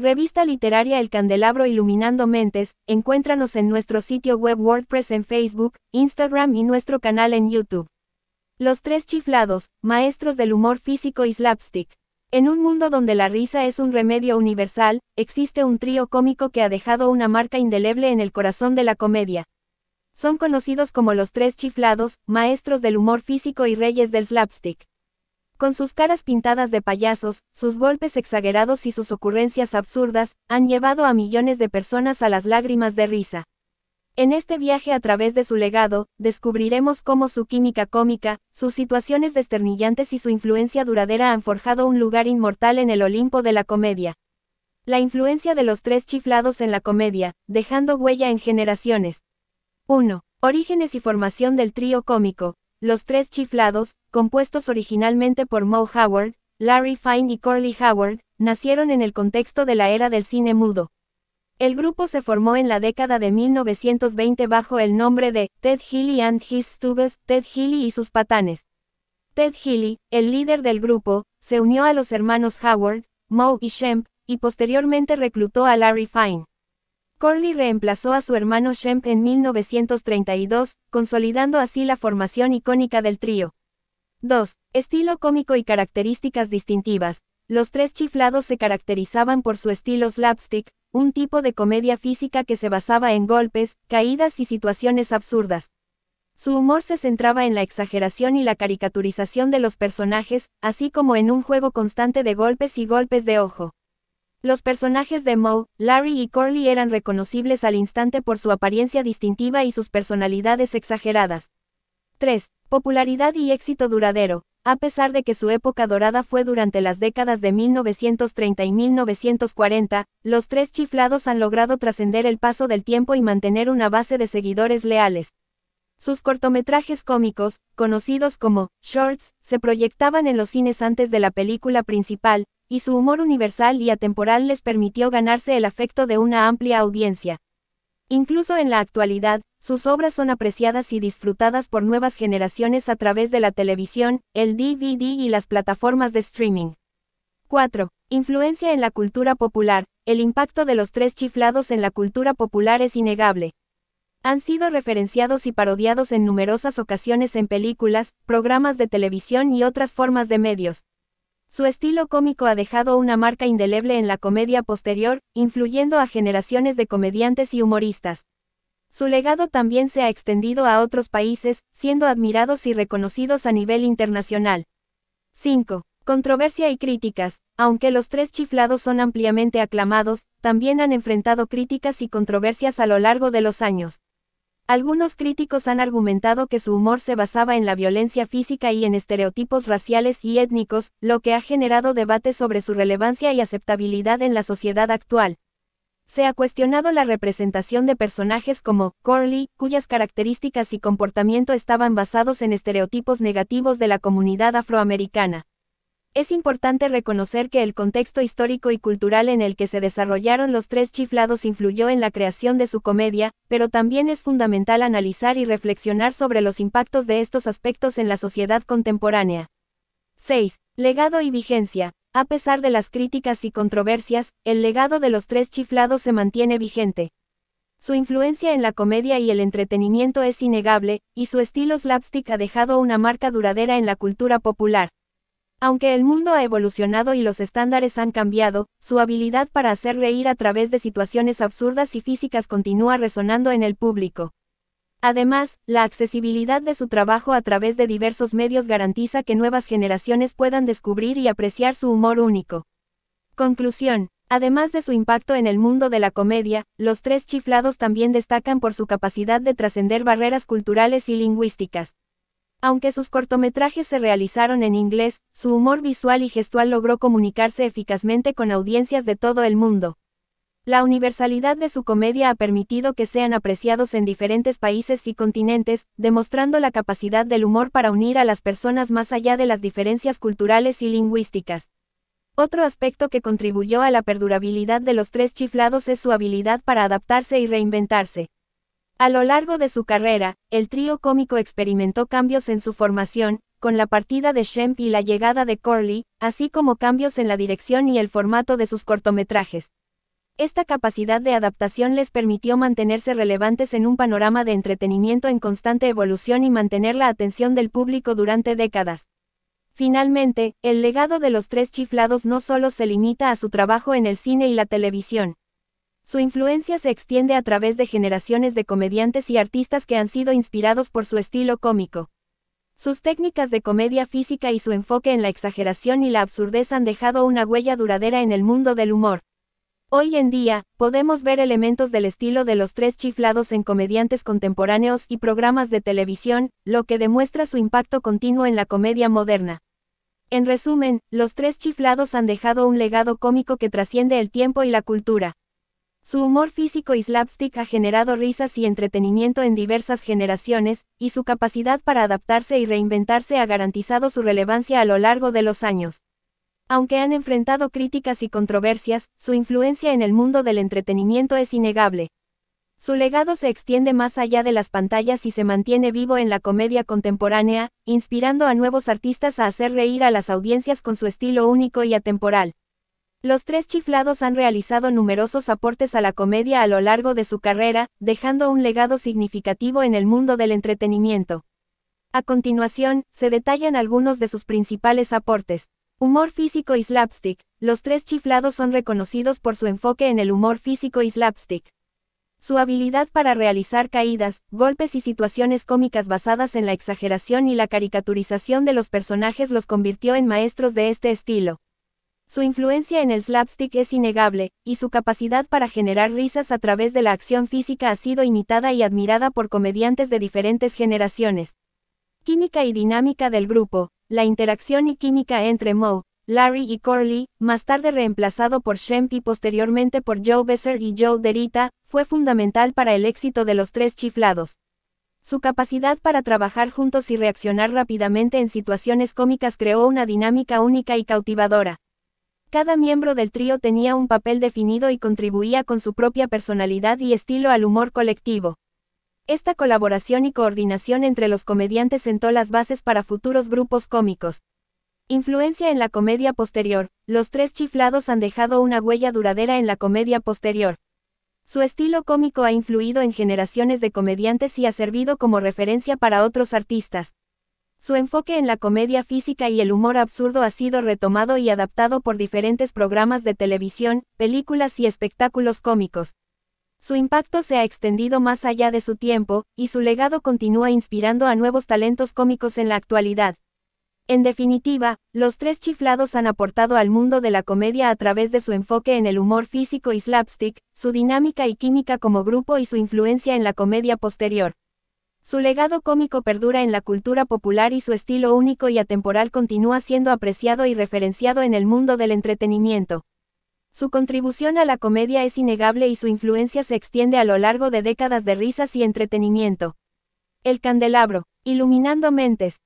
Revista literaria El Candelabro Iluminando Mentes, encuéntranos en nuestro sitio web WordPress en Facebook, Instagram y nuestro canal en YouTube. Los tres chiflados, maestros del humor físico y slapstick. En un mundo donde la risa es un remedio universal, existe un trío cómico que ha dejado una marca indeleble en el corazón de la comedia. Son conocidos como los tres chiflados, maestros del humor físico y reyes del slapstick. Con sus caras pintadas de payasos, sus golpes exagerados y sus ocurrencias absurdas, han llevado a millones de personas a las lágrimas de risa. En este viaje a través de su legado, descubriremos cómo su química cómica, sus situaciones desternillantes y su influencia duradera han forjado un lugar inmortal en el Olimpo de la comedia. La influencia de los tres chiflados en la comedia, dejando huella en generaciones. 1. Orígenes y formación del trío cómico. Los tres chiflados, compuestos originalmente por Moe Howard, Larry Fine y Curly Howard, nacieron en el contexto de la era del cine mudo. El grupo se formó en la década de 1920 bajo el nombre de Ted Healy and His Stugas, Ted Healy y sus patanes. Ted Healy, el líder del grupo, se unió a los hermanos Howard, Moe y Shemp, y posteriormente reclutó a Larry Fine. Corley reemplazó a su hermano Shemp en 1932, consolidando así la formación icónica del trío. 2. Estilo cómico y características distintivas. Los tres chiflados se caracterizaban por su estilo slapstick, un tipo de comedia física que se basaba en golpes, caídas y situaciones absurdas. Su humor se centraba en la exageración y la caricaturización de los personajes, así como en un juego constante de golpes y golpes de ojo. Los personajes de Moe, Larry y Corley eran reconocibles al instante por su apariencia distintiva y sus personalidades exageradas. 3. Popularidad y éxito duradero. A pesar de que su época dorada fue durante las décadas de 1930 y 1940, los tres chiflados han logrado trascender el paso del tiempo y mantener una base de seguidores leales. Sus cortometrajes cómicos, conocidos como shorts, se proyectaban en los cines antes de la película principal, y su humor universal y atemporal les permitió ganarse el afecto de una amplia audiencia. Incluso en la actualidad, sus obras son apreciadas y disfrutadas por nuevas generaciones a través de la televisión, el DVD y las plataformas de streaming. 4. Influencia en la cultura popular. El impacto de los tres chiflados en la cultura popular es innegable. Han sido referenciados y parodiados en numerosas ocasiones en películas, programas de televisión y otras formas de medios, su estilo cómico ha dejado una marca indeleble en la comedia posterior, influyendo a generaciones de comediantes y humoristas. Su legado también se ha extendido a otros países, siendo admirados y reconocidos a nivel internacional. 5. Controversia y críticas. Aunque los tres chiflados son ampliamente aclamados, también han enfrentado críticas y controversias a lo largo de los años. Algunos críticos han argumentado que su humor se basaba en la violencia física y en estereotipos raciales y étnicos, lo que ha generado debate sobre su relevancia y aceptabilidad en la sociedad actual. Se ha cuestionado la representación de personajes como Corley, cuyas características y comportamiento estaban basados en estereotipos negativos de la comunidad afroamericana. Es importante reconocer que el contexto histórico y cultural en el que se desarrollaron los tres chiflados influyó en la creación de su comedia, pero también es fundamental analizar y reflexionar sobre los impactos de estos aspectos en la sociedad contemporánea. 6. Legado y vigencia. A pesar de las críticas y controversias, el legado de los tres chiflados se mantiene vigente. Su influencia en la comedia y el entretenimiento es innegable, y su estilo slapstick ha dejado una marca duradera en la cultura popular. Aunque el mundo ha evolucionado y los estándares han cambiado, su habilidad para hacer reír a través de situaciones absurdas y físicas continúa resonando en el público. Además, la accesibilidad de su trabajo a través de diversos medios garantiza que nuevas generaciones puedan descubrir y apreciar su humor único. Conclusión. Además de su impacto en el mundo de la comedia, los tres chiflados también destacan por su capacidad de trascender barreras culturales y lingüísticas. Aunque sus cortometrajes se realizaron en inglés, su humor visual y gestual logró comunicarse eficazmente con audiencias de todo el mundo. La universalidad de su comedia ha permitido que sean apreciados en diferentes países y continentes, demostrando la capacidad del humor para unir a las personas más allá de las diferencias culturales y lingüísticas. Otro aspecto que contribuyó a la perdurabilidad de los tres chiflados es su habilidad para adaptarse y reinventarse. A lo largo de su carrera, el trío cómico experimentó cambios en su formación, con la partida de Shemp y la llegada de Corley, así como cambios en la dirección y el formato de sus cortometrajes. Esta capacidad de adaptación les permitió mantenerse relevantes en un panorama de entretenimiento en constante evolución y mantener la atención del público durante décadas. Finalmente, el legado de los tres chiflados no solo se limita a su trabajo en el cine y la televisión, su influencia se extiende a través de generaciones de comediantes y artistas que han sido inspirados por su estilo cómico. Sus técnicas de comedia física y su enfoque en la exageración y la absurdez han dejado una huella duradera en el mundo del humor. Hoy en día, podemos ver elementos del estilo de los tres chiflados en comediantes contemporáneos y programas de televisión, lo que demuestra su impacto continuo en la comedia moderna. En resumen, los tres chiflados han dejado un legado cómico que trasciende el tiempo y la cultura. Su humor físico y slapstick ha generado risas y entretenimiento en diversas generaciones, y su capacidad para adaptarse y reinventarse ha garantizado su relevancia a lo largo de los años. Aunque han enfrentado críticas y controversias, su influencia en el mundo del entretenimiento es innegable. Su legado se extiende más allá de las pantallas y se mantiene vivo en la comedia contemporánea, inspirando a nuevos artistas a hacer reír a las audiencias con su estilo único y atemporal. Los tres chiflados han realizado numerosos aportes a la comedia a lo largo de su carrera, dejando un legado significativo en el mundo del entretenimiento. A continuación, se detallan algunos de sus principales aportes. Humor físico y slapstick. Los tres chiflados son reconocidos por su enfoque en el humor físico y slapstick. Su habilidad para realizar caídas, golpes y situaciones cómicas basadas en la exageración y la caricaturización de los personajes los convirtió en maestros de este estilo. Su influencia en el slapstick es innegable, y su capacidad para generar risas a través de la acción física ha sido imitada y admirada por comediantes de diferentes generaciones. Química y dinámica del grupo, la interacción y química entre Moe, Larry y Corley, más tarde reemplazado por Shemp y posteriormente por Joe Besser y Joe Derita, fue fundamental para el éxito de los tres chiflados. Su capacidad para trabajar juntos y reaccionar rápidamente en situaciones cómicas creó una dinámica única y cautivadora. Cada miembro del trío tenía un papel definido y contribuía con su propia personalidad y estilo al humor colectivo. Esta colaboración y coordinación entre los comediantes sentó las bases para futuros grupos cómicos. Influencia en la comedia posterior, los tres chiflados han dejado una huella duradera en la comedia posterior. Su estilo cómico ha influido en generaciones de comediantes y ha servido como referencia para otros artistas. Su enfoque en la comedia física y el humor absurdo ha sido retomado y adaptado por diferentes programas de televisión, películas y espectáculos cómicos. Su impacto se ha extendido más allá de su tiempo, y su legado continúa inspirando a nuevos talentos cómicos en la actualidad. En definitiva, los tres chiflados han aportado al mundo de la comedia a través de su enfoque en el humor físico y slapstick, su dinámica y química como grupo y su influencia en la comedia posterior. Su legado cómico perdura en la cultura popular y su estilo único y atemporal continúa siendo apreciado y referenciado en el mundo del entretenimiento. Su contribución a la comedia es innegable y su influencia se extiende a lo largo de décadas de risas y entretenimiento. El candelabro, iluminando mentes,